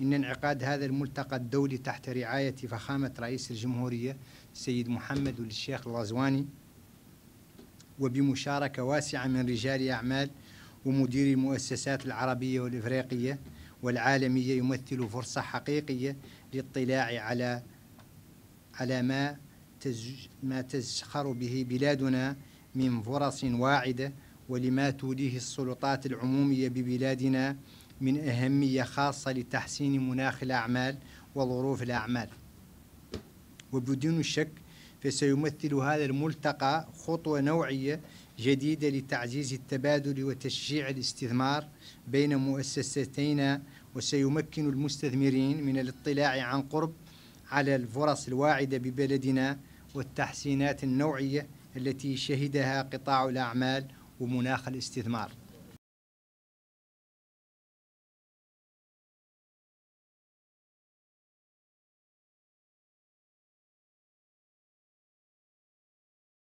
إن انعقاد هذا الملتقى الدولي تحت رعاية فخامة رئيس الجمهورية سيد محمد والشيخ الغزواني وبمشاركة واسعة من رجال أعمال ومديري المؤسسات العربية والإفريقية والعالمية يمثل فرصة حقيقية للطلاع على على ما ما تزخر به بلادنا من فرص واعدة ولما توليه السلطات العمومية ببلادنا من أهمية خاصة لتحسين مناخ الأعمال وظروف الأعمال وبدون شك فسيمثل هذا الملتقى خطوة نوعية جديدة لتعزيز التبادل وتشجيع الاستثمار بين مؤسستينا وسيمكن المستثمرين من الاطلاع عن قرب على الفرص الواعدة ببلدنا والتحسينات النوعية التي شهدها قطاع الأعمال ومناخ الاستثمار